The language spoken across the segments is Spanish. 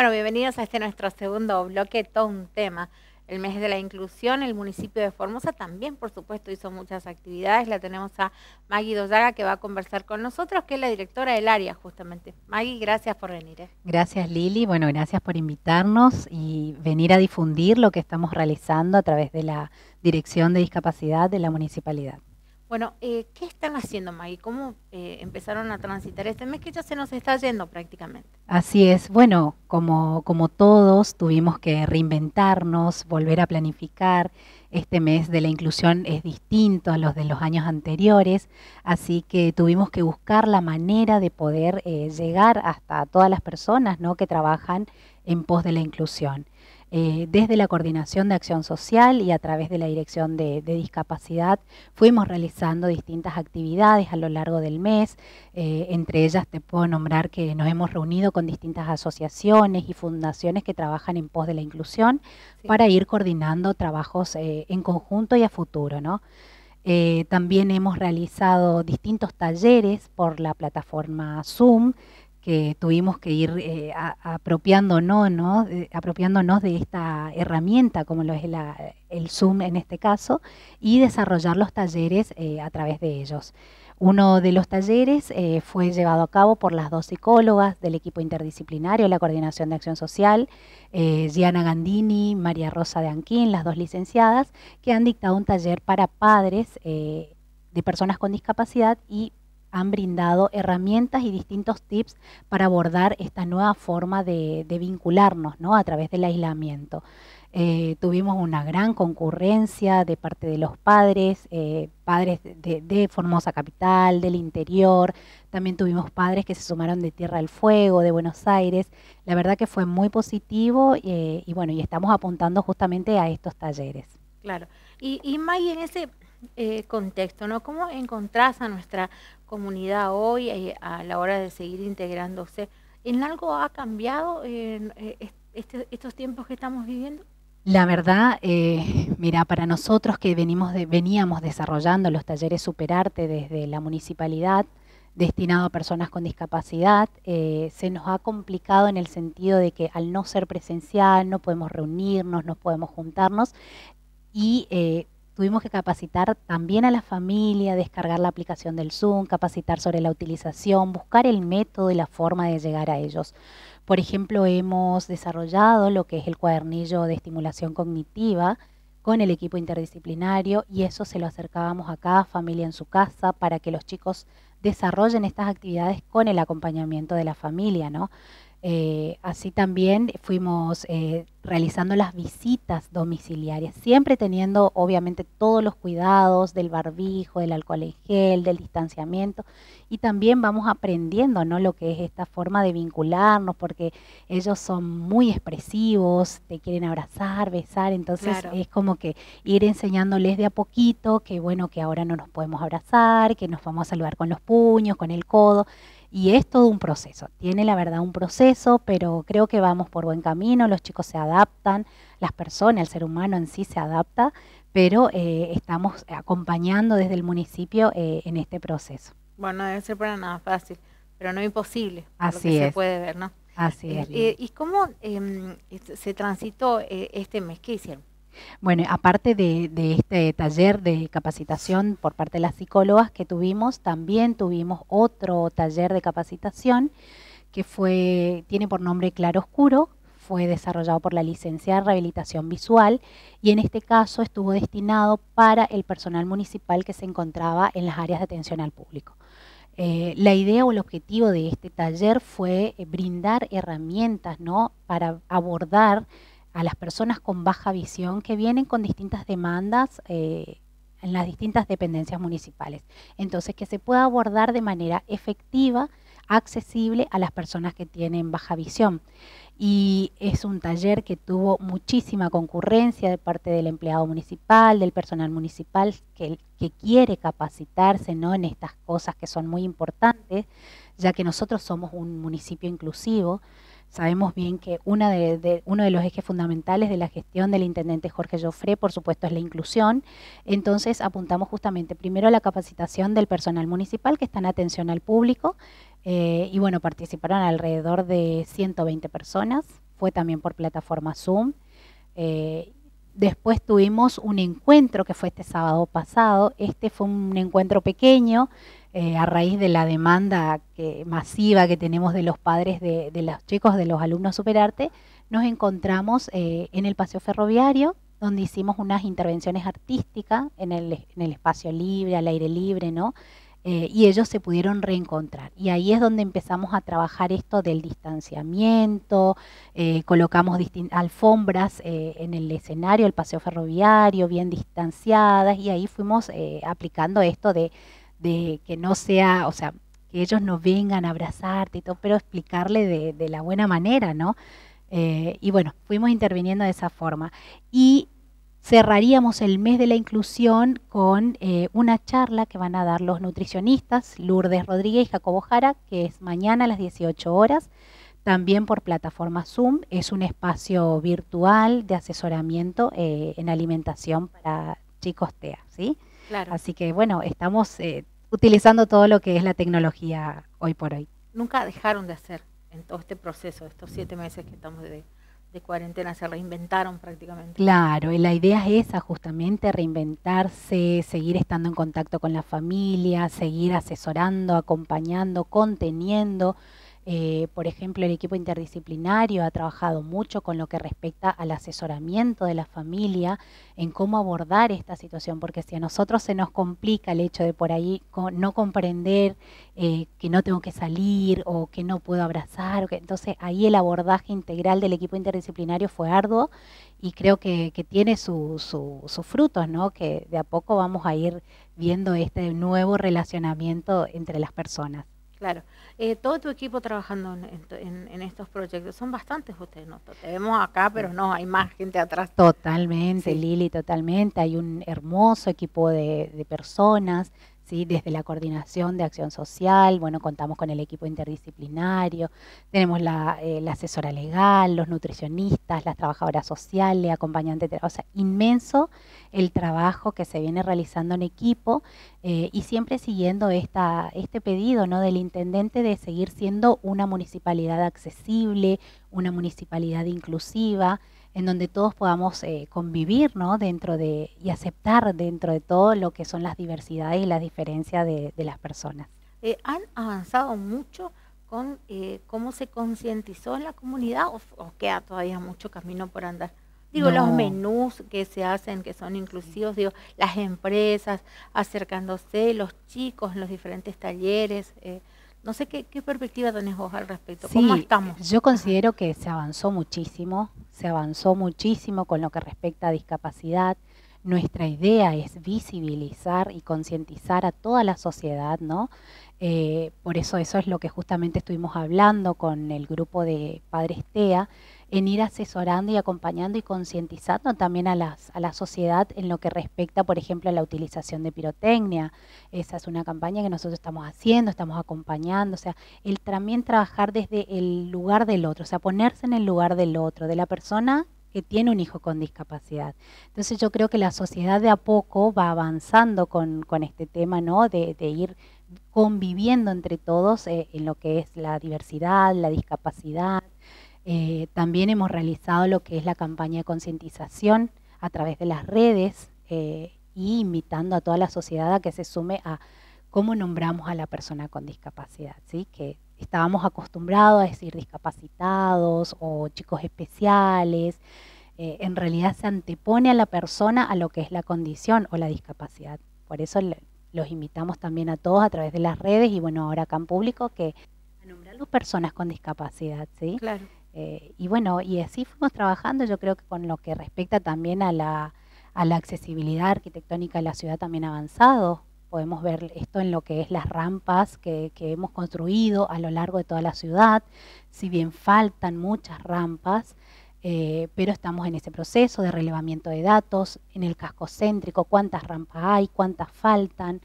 Bueno, bienvenidos a este nuestro segundo bloque, todo un tema. El mes de la inclusión, el municipio de Formosa también, por supuesto, hizo muchas actividades. La tenemos a Maggie Doyaga, que va a conversar con nosotros, que es la directora del área justamente. Maggie, gracias por venir. ¿eh? Gracias Lili, bueno, gracias por invitarnos y venir a difundir lo que estamos realizando a través de la Dirección de Discapacidad de la Municipalidad. Bueno, eh, ¿qué están haciendo, Maggie? ¿Cómo eh, empezaron a transitar este mes que ya se nos está yendo prácticamente? Así es. Bueno, como, como todos, tuvimos que reinventarnos, volver a planificar. Este mes de la inclusión es distinto a los de los años anteriores, así que tuvimos que buscar la manera de poder eh, llegar hasta todas las personas que trabajan en pos de la inclusión. Eh, desde la Coordinación de Acción Social y a través de la Dirección de, Discapacidad fuimos realizando distintas actividades a lo largo del mes. Eh, entre ellas te puedo nombrar que nos hemos reunido con distintas asociaciones y fundaciones que trabajan en pos de la inclusión para ir coordinando trabajos eh, en conjunto y a futuro, también hemos realizado distintos talleres por la plataforma Zoom que tuvimos que ir eh, apropiándonos, ¿no? apropiándonos de esta herramienta, como lo es el Zoom en este caso, y desarrollar los talleres eh, a través de ellos. Uno de los talleres eh, fue llevado a cabo por las dos psicólogas del equipo interdisciplinario, de la Coordinación de Acción Social, Gianna Gandini, María Rosa de Anquín, las dos licenciadas, que han dictado un taller para padres de personas con discapacidad y han brindado herramientas y distintos tips para abordar esta nueva forma de, vincularnos ¿no? a través del aislamiento. Eh, tuvimos una gran concurrencia de parte de los padres, eh, padres de, Formosa Capital, del interior, también tuvimos padres que se sumaron de Tierra del Fuego, de Buenos Aires. La verdad que fue muy positivo eh, y bueno, y estamos apuntando justamente a estos talleres. Claro. Y, y May, en ese eh, contexto, ¿no? ¿Cómo encontrás a nuestra comunidad hoy eh, a la hora de seguir integrándose? ¿En algo ha cambiado eh, este, estos tiempos que estamos viviendo? La verdad, mira, para nosotros que venimos veníamos desarrollando los talleres Superarte desde la municipalidad, destinado a personas con discapacidad, se nos ha complicado en el sentido de que al no ser presencial no podemos reunirnos, no podemos juntarnos y tuvimos que capacitar también a la familia, descargar la aplicación del Zoom, capacitar sobre la utilización, buscar el método y la forma de llegar a ellos. Por ejemplo, hemos desarrollado lo que es el cuadernillo de estimulación cognitiva con el equipo interdisciplinario y eso se lo acercábamos a cada familia en su casa para que los chicos desarrollen estas actividades con el acompañamiento de la familia, ¿no? Eh, así también fuimos eh, realizando las visitas domiciliarias, siempre teniendo obviamente todos los cuidados del barbijo, del alcohol en gel, del distanciamiento y también vamos aprendiendo ¿no? lo que es esta forma de vincularnos porque ellos son muy expresivos, te quieren abrazar, besar, entonces es como que ir enseñándoles de a poquito que bueno, que ahora no nos podemos abrazar, que nos vamos a saludar con los puños, con el codo. Y es todo un proceso, tiene la verdad un proceso, pero creo que vamos por buen camino, los chicos se adaptan, las personas, el ser humano en sí se adapta, pero eh, estamos acompañando desde el municipio eh, en este proceso. Bueno, debe ser para nada fácil, pero no imposible, Así lo que se puede ver, ¿no? Así es. Eh, ¿Y cómo em, se transitó este mes? ¿Qué hicieron? Bueno, aparte de, este taller de capacitación por parte de las psicólogas que tuvimos, también tuvimos otro taller de capacitación que tiene por nombre Claro Oscuro, fue desarrollado por la licenciada de Rehabilitación Visual y en este caso estuvo destinado para el personal municipal que se encontraba en las áreas de atención al público. Eh, la idea o el objetivo de este taller fue brindar herramientas ¿no? para abordar a las personas con baja visión que vienen con distintas demandas eh, en las distintas dependencias municipales. Entonces, que se pueda abordar de manera efectiva, accesible a las personas que tienen baja visión. Y es un taller que tuvo muchísima concurrencia de parte del empleado municipal, del personal municipal, que, quiere capacitarse en estas cosas que son muy importantes, ya que nosotros somos un municipio inclusivo. Sabemos bien que uno de los ejes fundamentales de la gestión del intendente Jorge Joffre, por supuesto, es la inclusión. Entonces, apuntamos justamente primero a la capacitación del personal municipal que está en atención al público. Eh, y bueno, participaron alrededor de 120 personas. Fue también por plataforma Zoom. Eh, después tuvimos un encuentro que fue este sábado pasado. Este fue un encuentro pequeño eh, a raíz de la demanda masiva que tenemos de los padres de, los chicos, de los alumnos superarte, nos encontramos eh, en el paseo ferroviario, donde hicimos unas intervenciones artísticas en el, espacio libre, al aire libre, ¿no? Eh, y ellos se pudieron reencontrar. Y ahí es donde empezamos a trabajar esto del distanciamiento, colocamos alfombras en el escenario, el paseo ferroviario, bien distanciadas, y ahí fuimos aplicando esto de de que no sea, o sea, que ellos no vengan a abrazarte y todo, pero explicarle de, la buena manera, ¿no? Eh, y bueno, fuimos interviniendo de esa forma. Y cerraríamos el mes de la inclusión con eh, una charla que van a dar los nutricionistas Lourdes Rodríguez y Jacobo Jara, que es mañana a las 18 horas, también por plataforma Zoom. Es un espacio virtual de asesoramiento eh, en alimentación para chicos TEA, ¿sí? Claro. Así que bueno, estamos eh, utilizando todo lo que es la tecnología hoy por hoy. Nunca dejaron de hacer en todo este proceso, estos siete meses que estamos de, de cuarentena, se reinventaron prácticamente. Claro, y la idea es esa, justamente reinventarse, seguir estando en contacto con la familia, seguir asesorando, acompañando, conteniendo eh, por ejemplo, el equipo interdisciplinario ha trabajado mucho con lo que respecta al asesoramiento de la familia en cómo abordar esta situación, porque si a nosotros se nos complica el hecho de por ahí no comprender eh, que no tengo que salir o que no puedo abrazar, entonces ahí el abordaje integral del equipo interdisciplinario fue arduo y creo que, tiene sus frutos, que de a poco vamos a ir viendo este nuevo relacionamiento entre las personas. Claro, eh, todo tu equipo trabajando en, estos proyectos, son bastantes ustedes, ¿no? Te vemos acá, pero no, hay más gente atrás. Totalmente, Lili, totalmente. Hay un hermoso equipo de personas desde la coordinación de acción social, bueno, contamos con el equipo interdisciplinario, tenemos la, eh, asesora legal, los nutricionistas, las trabajadoras sociales, acompañantes, o sea, inmenso el trabajo que se viene realizando en equipo eh, y siempre siguiendo este pedido del intendente de seguir siendo una municipalidad accesible, una municipalidad inclusiva, en donde todos podamos eh, convivir ¿no? dentro de, y aceptar dentro de todo lo que son las diversidades y las diferencias de, las personas. Eh, han avanzado mucho con eh, cómo se concientizó en la comunidad o, queda todavía mucho camino por andar. Digo, los menús que se hacen, que son inclusivos, digo, las empresas acercándose, los chicos, los diferentes talleres. No sé qué, perspectiva tenés vos al respecto. ¿Cómo estamos? Yo considero que se avanzó muchísimo, se avanzó muchísimo con lo que respecta a discapacidad. Nuestra idea es visibilizar y concientizar a toda la sociedad, ¿no? Eh, por eso eso es lo que justamente estuvimos hablando con el grupo de Padres TEA, en ir asesorando y acompañando y concientizando también a, la sociedad en lo que respecta, por ejemplo, a la utilización de pirotecnia. Esa es una campaña que nosotros estamos haciendo, estamos acompañando, o sea, el también trabajar desde el lugar del otro, o sea, ponerse en el lugar del otro, de la persona que tiene un hijo con discapacidad. Entonces yo creo que la sociedad de a poco va avanzando con, este tema, ¿no? De, ir conviviendo entre todos eh, en lo que es la diversidad, la discapacidad, eh, también hemos realizado lo que es la campaña de concientización a través de las redes eh, y invitando a toda la sociedad a que se sume a cómo nombramos a la persona con discapacidad, ¿sí? que estábamos acostumbrados a decir discapacitados o chicos especiales. Eh, en realidad se antepone a la persona a lo que es la condición o la discapacidad. Por eso los invitamos también a todos a través de las redes y bueno, ahora acá en público que a nombrar las personas con discapacidad, ¿sí? Claro. Eh, y bueno, y así fuimos trabajando, yo creo que con lo que respecta también a la, accesibilidad arquitectónica de la ciudad también avanzado. Podemos ver esto en lo que es las rampas que, hemos construido a lo largo de toda la ciudad, si bien faltan muchas rampas, eh, pero estamos en ese proceso de relevamiento de datos, en el casco céntrico, cuántas rampas hay, cuántas faltan,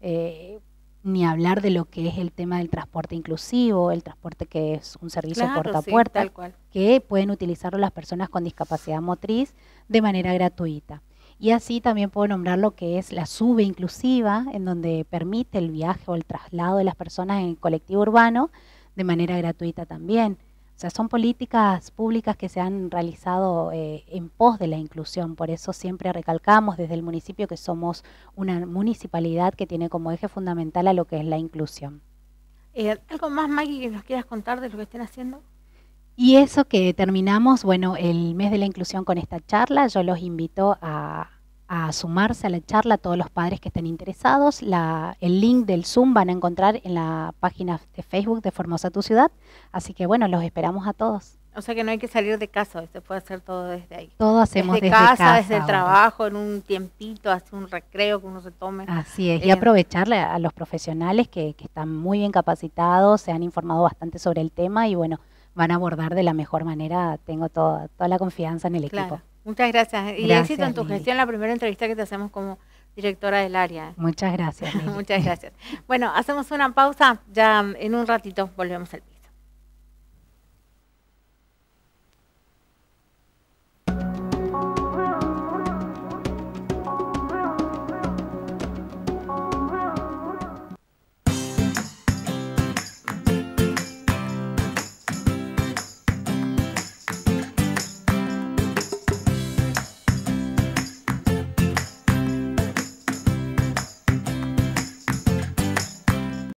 eh, ni hablar de lo que es el tema del transporte inclusivo, el transporte que es un servicio puerta a puerta, que pueden utilizarlo las personas con discapacidad motriz de manera gratuita. Y así también puedo nombrar lo que es la sube inclusiva, en donde permite el viaje o el traslado de las personas en el colectivo urbano de manera gratuita también. O sea, son políticas públicas que se han realizado eh, en pos de la inclusión, por eso siempre recalcamos desde el municipio que somos una municipalidad que tiene como eje fundamental a lo que es la inclusión. Eh, ¿Algo más, Maggie, que nos quieras contar de lo que estén haciendo? Y eso que terminamos, bueno, el mes de la inclusión con esta charla, yo los invito a, a sumarse a la charla todos los padres que estén interesados. La, el link del Zoom van a encontrar en la página de Facebook de Formosa Tu Ciudad. Así que bueno, los esperamos a todos. O sea que no hay que salir de casa, se puede hacer todo desde ahí. Todo hacemos desde, casa, desde trabajo, en un tiempito, hace un recreo que uno se tome. Así es, y eh, aprovecharle a los profesionales que, están muy bien capacitados, se han informado bastante sobre el tema y bueno, van a abordar de la mejor manera, tengo toda, toda la confianza en el equipo. Muchas gracias. Eh. y éxito en tu gestión, la primera entrevista que te hacemos como directora del área. Muchas gracias. Muchas gracias. Bueno, hacemos una pausa, ya en un ratito volvemos al